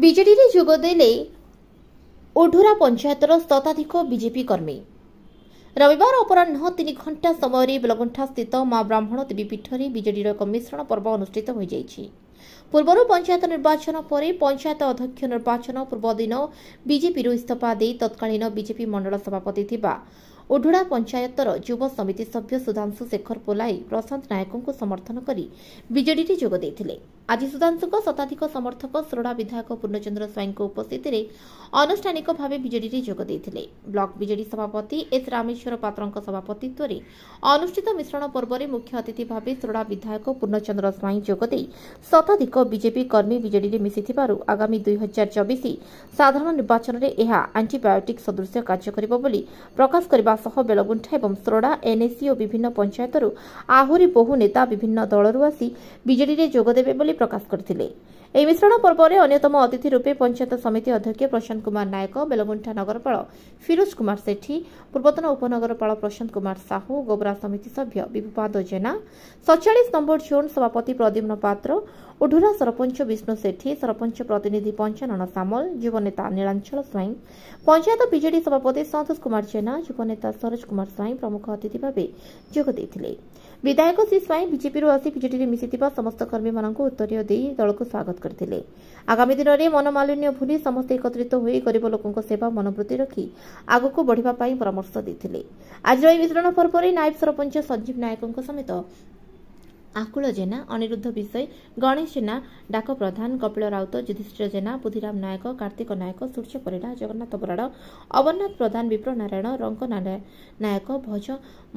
ବିଜେଡ଼ିରେ ଯୋଗ ଦେଲେ ଓଢୁରା ପଞ୍ଚାୟତର ଶତାଧିକ ବିଜେପି କର୍ମୀ ରବିବାର ଅପରାହ୍ନ ତିନି ଘଣ୍ଟା ସମୟରେ ସ୍ଥିତ ମା' ବ୍ରାହ୍ମଣ ଦେବୀ ପୀଠରେ ବିଜେଡ଼ିର ଏକ ମିଶ୍ରଣ ପର୍ବ ଅନୁଷ୍ଠିତ ହୋଇଯାଇଛି ପୂର୍ବରୁ ପଞ୍ଚାୟତ ନିର୍ବାଚନ ପରେ ପଞ୍ଚାୟତ ଅଧ୍ୟକ୍ଷ ନିର୍ବାଚନ ପୂର୍ବଦିନ ବିଜେପିରୁ ଇସ୍ତଫା ଦେଇ ତତ୍କାଳୀନ ବିଜେପି ମଣ୍ଡଳ ସଭାପତି ଥିବା ଓଢୁଡ଼ା ପଞ୍ଚାୟତର ଯୁବ ସମିତି ସଭ୍ୟ ସୁଧାଂଶୁ ଶେଖର ପୋଲାଇ ପ୍ରଶାନ୍ତ ନାୟକଙ୍କୁ ସମର୍ଥନ କରି ବିଜେଡ଼ିରେ ଯୋଗ ଦେଇଥିଲେ ଆଜି ସୁଧାଂଶୁଙ୍କ ଶତାଧିକ ସମର୍ଥକ ସୋରଡ଼ା ବିଧାୟକ ପୂର୍ଣ୍ଣଚନ୍ଦ୍ର ସ୍ୱାଇଁଙ୍କ ଉପସ୍ଥିତିରେ ଆନୁଷ୍ଠାନିକ ଭାବେ ବିଜେଡ଼ିରେ ଯୋଗ ଦେଇଥିଲେ ବ୍ଲକ ବିଜେଡ଼ି ସଭାପତି ଏସ୍ ରାମେଶ୍ୱର ପାତ୍ରଙ୍କ ସଭାପତିତ୍ୱରେ ଅନୁଷ୍ଠିତ ମିଶ୍ରଣ ପର୍ବରେ ମୁଖ୍ୟ ଅତିଥି ଭାବେ ସୋରଡ଼ା ବିଧାୟକ ପୂର୍ଣ୍ଣଚନ୍ଦ୍ର ସ୍ୱାଇଁ ଯୋଗଦେଇ ଶତାଧିକ ବିଜେପି କର୍ମୀ ବିଜେଡ଼ିରେ ମିଶିଥିବାରୁ ଆଗାମୀ ଦୁଇ ହଜାର ଚବିଶ ସାଧାରଣ ନିର୍ବାଚନରେ ଏହା ଆଣ୍ଟିବାୟୋଟିକ୍ ସଦୃଶ କାର୍ଯ୍ୟ କରିବ ବୋଲି ପ୍ରକାଶ କରିବା ସହ ବେଳଗୁଣ୍ଠା ଏବଂ ସୋରଡ଼ା ଏନ୍ଏସି ଓ ବିଭିନ୍ନ ପଞ୍ଚାୟତରୁ ଆହୁରି ବହୁ ନେତା ବିଭିନ୍ନ ଦଳରୁ ଆସି ବିଜେଡ଼ିରେ ଯୋଗଦେବେ ବୋଲି ପ୍ରକାଶ କରିଥିଲେ ଏହି ମିଶ୍ରଣ ପର୍ବରେ ଅନ୍ୟତମ ଅତିଥି ରୂପେ ପଞ୍ଚାୟତ ସମିତି ଅଧ୍ୟକ୍ଷ ପ୍ରଶାନ୍ତ କୁମାର ନାୟକ ବେଲମୁଣ୍ଠା ନଗରପାଳ ଫିରୋଜ କୁମାର ସେଠୀ ପୂର୍ବତନ ଉପନଗରପାଳ ପ୍ରଶାନ୍ତ କୁମାର ସାହୁ ଗୋବରା ସମିତି ସଭ୍ୟ ବିପୁପାଦ ଜେନା ସତଚାଳିଶ ନମ୍ଘର ଜୋନ୍ ସଭାପତି ପ୍ରଦ୍ୟୁମ୍ନ ପାତ୍ର ଉଢୁରା ସରପଞ୍ଚ ବିଷ୍ଣୁ ସେଠୀ ସରପଞ୍ଚ ପ୍ରତିନିଧି ପଞ୍ଚାନନ ସାମଲ ଯୁବନେତା ନୀଳାଞ୍ଚଳ ସ୍ୱାଇଁ ପଞ୍ଚାୟତ ବିଜେଡି ସଭାପତି ସନ୍ତୋଷ କୁମାର ଜେନା ଯୁବନେତା ସରୋଜ କୁମାର ସ୍ୱାଇଁ ପ୍ରମୁଖ ଅତିଥି ଭାବେ ଯୋଗ ଦେଇଥିଲେ ବିଧାୟକ ଶ୍ରୀ ସ୍ୱାଇଁ ବିଜେପିରୁ ଆସି ବିଜେଡିରେ ମିଶିଥିବା ସମସ୍ତ କର୍ମୀମାନଙ୍କୁ ଉତ୍ତ ଉତ୍ତରୀୟ ଦେଇ ଦଳକୁ ସ୍ୱାଗତ କରିଥିଲେ ଆଗାମୀ ଦିନରେ ମନମାଳିନ୍ୟ ଭୁଲି ସମସ୍ତେ ଏକତ୍ରିତ ହୋଇ ଗରିବ ଲୋକଙ୍କ ସେବା ମନୋବୃତ୍ତି ରଖି ଆଗକୁ ବଢ଼ିବା ପାଇଁ ପରାମର୍ଶ ଦେଇଥିଲେ ଆଜିର ଏହି ମିଶ୍ରଣ ପର୍ବରେ ନାଏବ ସରପଞ୍ଚ ସଞ୍ଜୀବ ନାୟକଙ୍କ ସମେତ ଆକୁଳ ଜେନା ଅନିରୁଦ୍ଧ ବିଷୟ ଗଣେଶ ଜେନା ଡାକ ପ୍ରଧାନ କପିଳ ରାଉତ ଯୁଧିଷ୍ଠିର ଜେନା ବୁଦ୍ଧିରାମ ନାୟକ କାର୍ତ୍ତିକ ନାୟକ ସୂର୍ଯ୍ୟ ପରିଡ଼ା ଜଗନ୍ନାଥ ବରାଡ଼ ଅମରନାଥ ପ୍ରଧାନ ବିପ୍ର ନାରାୟଣ ରଙ୍ଗ ନାୟକ ଭଜ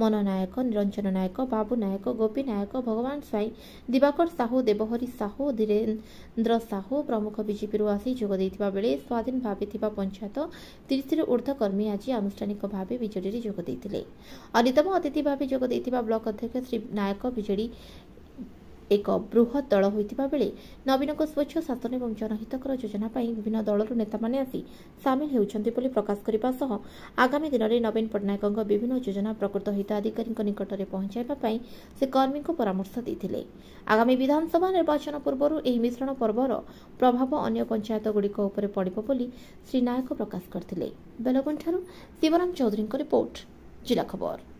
ମନ ନାୟକ ନିରଞ୍ଜନ ନାୟକ ବାବୁ ନାୟକ ଗୋପୀ ନାୟକ ଭଗବାନ ସ୍ୱାଇଁ ଦିବାକର ସାହୁ ଦେବହରି ସାହୁ ଧୀରେନ୍ଦ୍ର ସାହୁ ପ୍ରମୁଖ ବିଜେପିରୁ ଆସି ଯୋଗ ଦେଇଥିବା ବେଳେ ସ୍ୱାଧୀନ ଭାବେ ଥିବା ପଞ୍ଚାୟତ ତିରିଶିରୁ ଉର୍ଦ୍ଧ୍ୱ କର୍ମୀ ଆଜି ଆନୁଷ୍ଠାନିକ ଭାବେ ବିଜେଡ଼ିରେ ଯୋଗ ଦେଇଥିଲେ ଅନ୍ୟତମ ଅତିଥି ଭାବେ ଯୋଗ ଦେଇଥିବା ବ୍ଲକ ଅଧ୍ୟକ୍ଷ ଶ୍ରୀ ନାୟକ ବିଜେଡ଼ି ଏକ ବୃହତ୍ ଦଳ ହୋଇଥିବା ବେଳେ ନବୀନଙ୍କ ସ୍ୱଚ୍ଛ ଶାସନ ଏବଂ ଜନହିତକର ଯୋଜନା ପାଇଁ ବିଭିନ୍ନ ଦଳରୁ ନେତାମାନେ ଆସି ସାମିଲ ହେଉଛନ୍ତି ବୋଲି ପ୍ରକାଶ କରିବା ସହ ଆଗାମୀ ଦିନରେ ନବୀନ ପଟ୍ଟନାୟକଙ୍କ ବିଭିନ୍ନ ଯୋଜନା ପ୍ରକୃତ ହିତାଧିକାରୀଙ୍କ ନିକଟରେ ପହଞ୍ଚାଇବା ପାଇଁ ସେ କର୍ମୀଙ୍କୁ ପରାମର୍ଶ ଦେଇଥିଲେ ଆଗାମୀ ବିଧାନସଭା ନିର୍ବାଚନ ପୂର୍ବରୁ ଏହି ମିଶ୍ରଣ ପର୍ବର ପ୍ରଭାବ ଅନ୍ୟ ପଞ୍ଚାୟତଗୁଡ଼ିକ ଉପରେ ପଡ଼ିବ ବୋଲି ଶ୍ରୀ ନାୟକ ପ୍ରକାଶ କରିଥିଲେ ବେଲଗୁଣ୍ଠାରୁ ଶିବରାମ ଚୌଧୁରୀଙ୍କ ରିପୋର୍ଟ ଜିଲ୍ଲା ଖବର